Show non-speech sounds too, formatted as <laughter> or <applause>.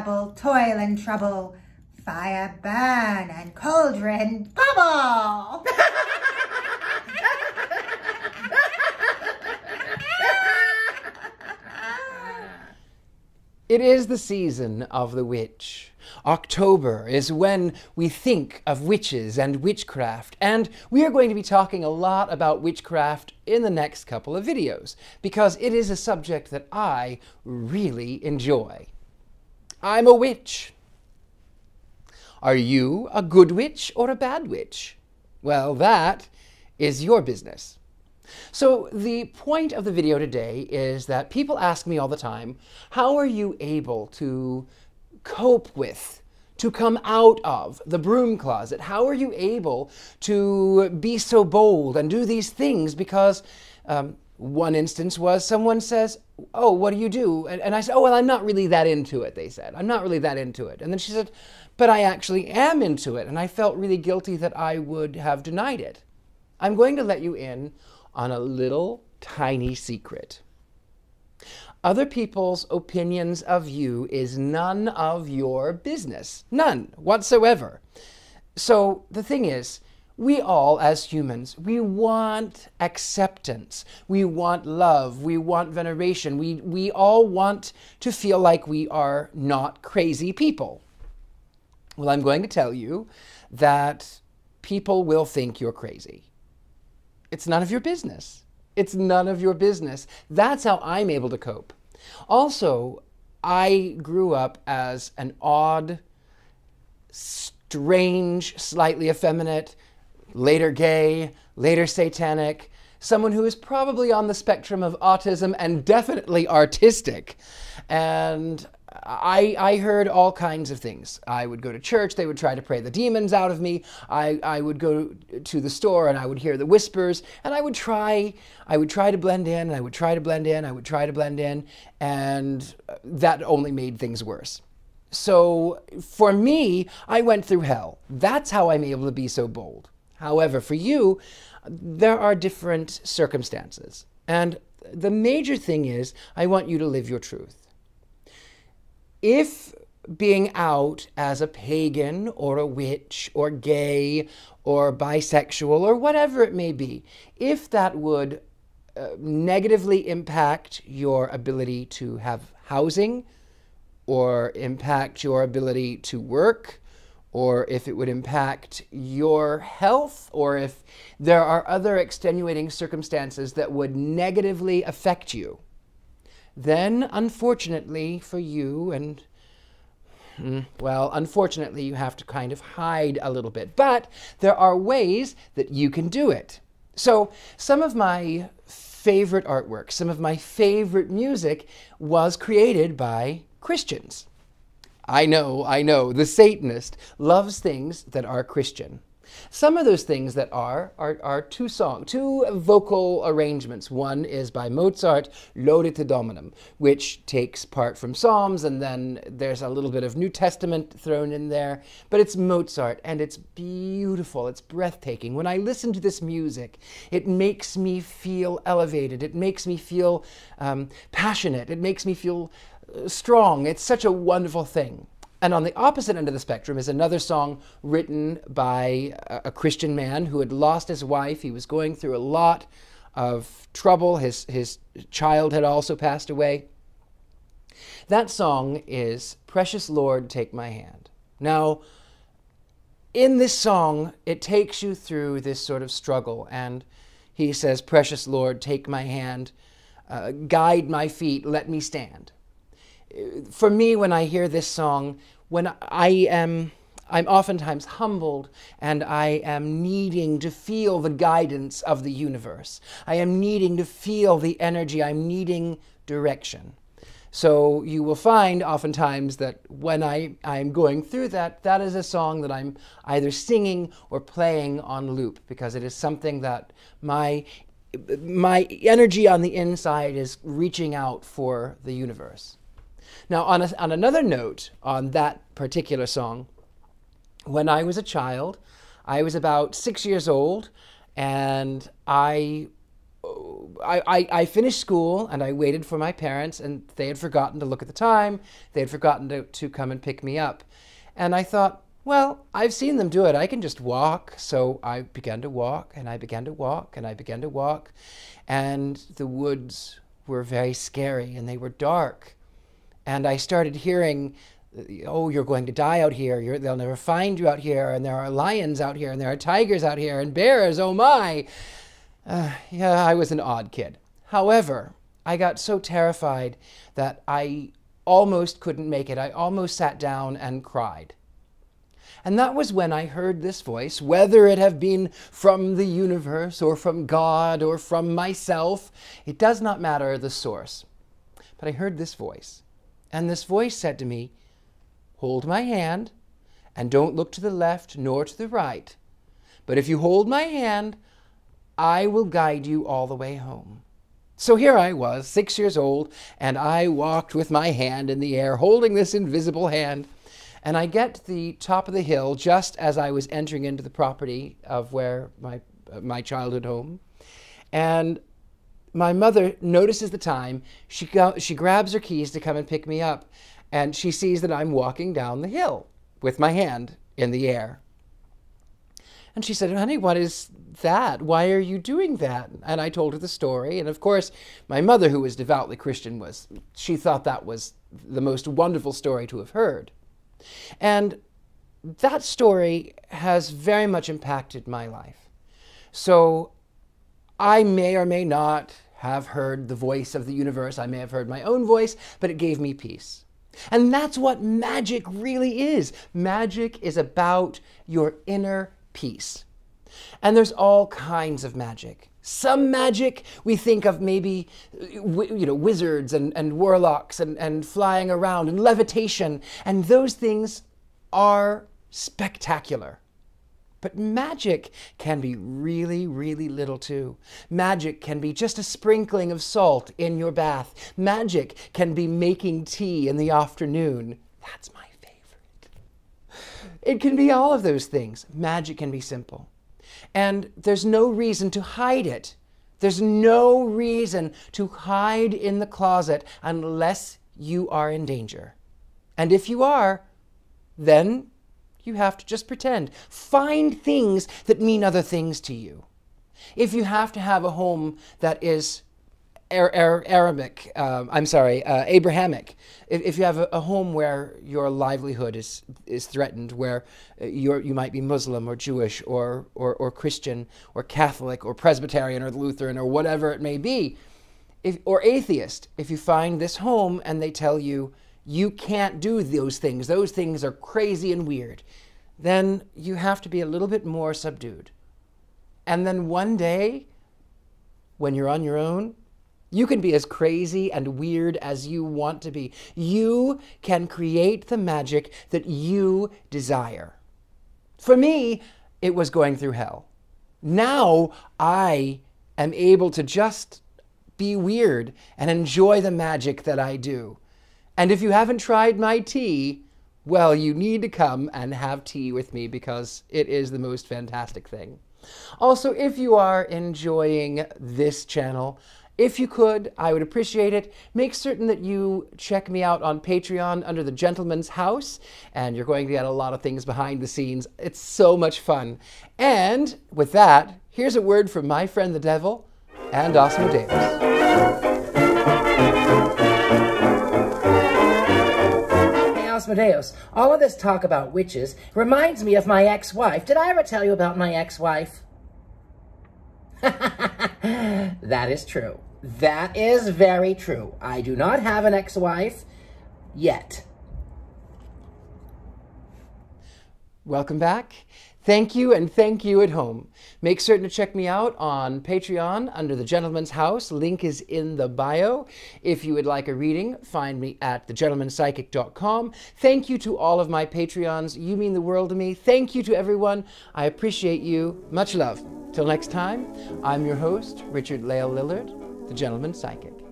double, toil and trouble, fire burn and cauldron bubble. It is the season of the witch. October is when we think of witches and witchcraft, and we are going to be talking a lot about witchcraft in the next couple of videos, because it is a subject that I really enjoy. I'm a witch. Are you a good witch or a bad witch? Well, that is your business. So the point of the video today is that people ask me all the time, how are you able to cope with, to come out of the broom closet? How are you able to be so bold and do these things? Because um, one instance was someone says, Oh, what do you do? And, and, I said, Oh, well, I'm not really that into it, they said. I'm not really that into it. And then she said, But I actually am into it. And I felt really guilty that I would have denied it. I'm going to let you in on a little tiny secret. Other people's opinions of you is none of your business. None whatsoever. So the thing is, we all, as humans, we want acceptance. We want love. We want veneration. We, we all want to feel like we are not crazy people. Well, I'm going to tell you that people will think you're crazy. It's none of your business. It's none of your business. That's how I'm able to cope. Also, I grew up as an odd, strange, slightly effeminate, later gay, later satanic, someone who is probably on the spectrum of autism and definitely artistic. And I, I heard all kinds of things. I would go to church, they would try to pray the demons out of me. I, I would go to the store and I would hear the whispers and I would try, I would try to blend in and I would try to blend in, I would try to blend in and that only made things worse. So for me, I went through hell. That's how I'm able to be so bold. However, for you, there are different circumstances. And the major thing is, I want you to live your truth. If being out as a pagan or a witch or gay or bisexual or whatever it may be, if that would uh, negatively impact your ability to have housing or impact your ability to work or if it would impact your health, or if there are other extenuating circumstances that would negatively affect you, then unfortunately for you, and hmm, well, unfortunately, you have to kind of hide a little bit. But there are ways that you can do it. So, some of my favorite artwork, some of my favorite music was created by Christians. I know, I know, the Satanist loves things that are Christian. Some of those things that are are, are two song, two vocal arrangements. One is by Mozart, Laudate Dominum, which takes part from Psalms, and then there's a little bit of New Testament thrown in there. But it's Mozart, and it's beautiful. It's breathtaking. When I listen to this music, it makes me feel elevated. It makes me feel um, passionate. It makes me feel strong. It's such a wonderful thing. And on the opposite end of the spectrum is another song written by a, Christian man who had lost his wife. He was going through a lot of trouble. His, his child had also passed away. That song is Precious Lord, Take My Hand. Now, in this song, it takes you through this sort of struggle. And he says, Precious Lord, take my hand, uh, guide my feet, let me stand for me, when I hear this song, when I am, I'm oftentimes humbled and I am needing to feel the guidance of the universe. I am needing to feel the energy. I'm needing direction. So you will find oftentimes that when I, I'm going through that, that is a song that I'm either singing or playing on loop because it is something that my my energy on the inside is reaching out for the universe. Now, on, a, on another note, on that particular song, when I was a child, I was about six years old, and I, I, I, finished school and I waited for my parents, and they had forgotten to look at the time. They had forgotten to, to come and pick me up. And I thought, well, I've seen them do it. I can just walk. So I began to walk, and I began to walk, and I began to walk. And the woods were very scary, and they were dark and I started hearing, oh, you're going to die out here. You're, they'll never find you out here. And there are lions out here. And there are tigers out here. And bears, oh my. Uh, yeah, I was an odd kid. However, I got so terrified that I almost couldn't make it. I almost sat down and cried. And that was when I heard this voice, whether it have been from the universe or from God or from myself, it does not matter the source. But I heard this voice and this voice said to me, Hold my hand, and don't look to the left nor to the right. But if you hold my hand, I will guide you all the way home. So here I was, six years old, and I walked with my hand in the air, holding this invisible hand. And I get to the top of the hill just as I was entering into the property of where my, my childhood home. And my mother notices the time. She, go, she grabs her keys to come and pick me up, and she sees that I'm walking down the hill with my hand in the air. And she said, Honey, what is that? Why are you doing that? And I told her the story. And of course, my mother, who was devoutly Christian, was she thought that was the most wonderful story to have heard. And that story has very much impacted my life. So I may or may not have heard the voice of the universe. I may have heard my own voice, but it gave me peace. And that's what magic really is. Magic is about your inner peace. And there's all kinds of magic. Some magic we think of maybe, you know, wizards and, and warlocks and, and flying around and levitation. And those things are spectacular. But magic can be really, really little too. Magic can be just a sprinkling of salt in your bath. Magic can be making tea in the afternoon. That's my favorite. It can be all of those things. Magic can be simple. And there's no reason to hide it. There's no reason to hide in the closet unless you are in danger. And if you are, then you have to just pretend. Find things that mean other things to you. If you have to have a home that is Arabic, um, I'm sorry, uh, Abrahamic. If, if, you have a, a, home where your livelihood is is threatened, where uh, you you might be Muslim or Jewish or, or or Christian or Catholic or Presbyterian or Lutheran or whatever it may be, if, or atheist, if you find this home and they tell you you can't do those things, those things are crazy and weird, then you have to be a little bit more subdued. And then one day, when you're on your own, you can be as crazy and weird as you want to be. You can create the magic that you desire. For me, it was going through hell. Now I am able to just be weird and enjoy the magic that I do. And if you haven't tried my tea, well, you need to come and have tea with me because it is the most fantastic thing. Also, if you are enjoying this channel, if you could, I would appreciate it. Make certain that you check me out on Patreon under the Gentleman's House, and you're going to get a lot of things behind the scenes. It's so much fun. And with that, here's a word from my friend the devil and Osmo Davis. Asmodeus. All of this talk about witches reminds me of my ex-wife. Did I ever tell you about my ex-wife? <laughs> that is true. That is very true. I do not have an ex-wife yet. Welcome back. Thank you and thank you at home. Make certain to check me out on Patreon under The Gentleman's House. Link is in the bio. If you would like a reading, find me at thegentlemanpsychic.com. Thank you to all of my Patreons. You mean the world to me. Thank you to everyone. I appreciate you. Much love. Till next time, I'm your host, Richard Lale Lillard, The Gentleman Psychic.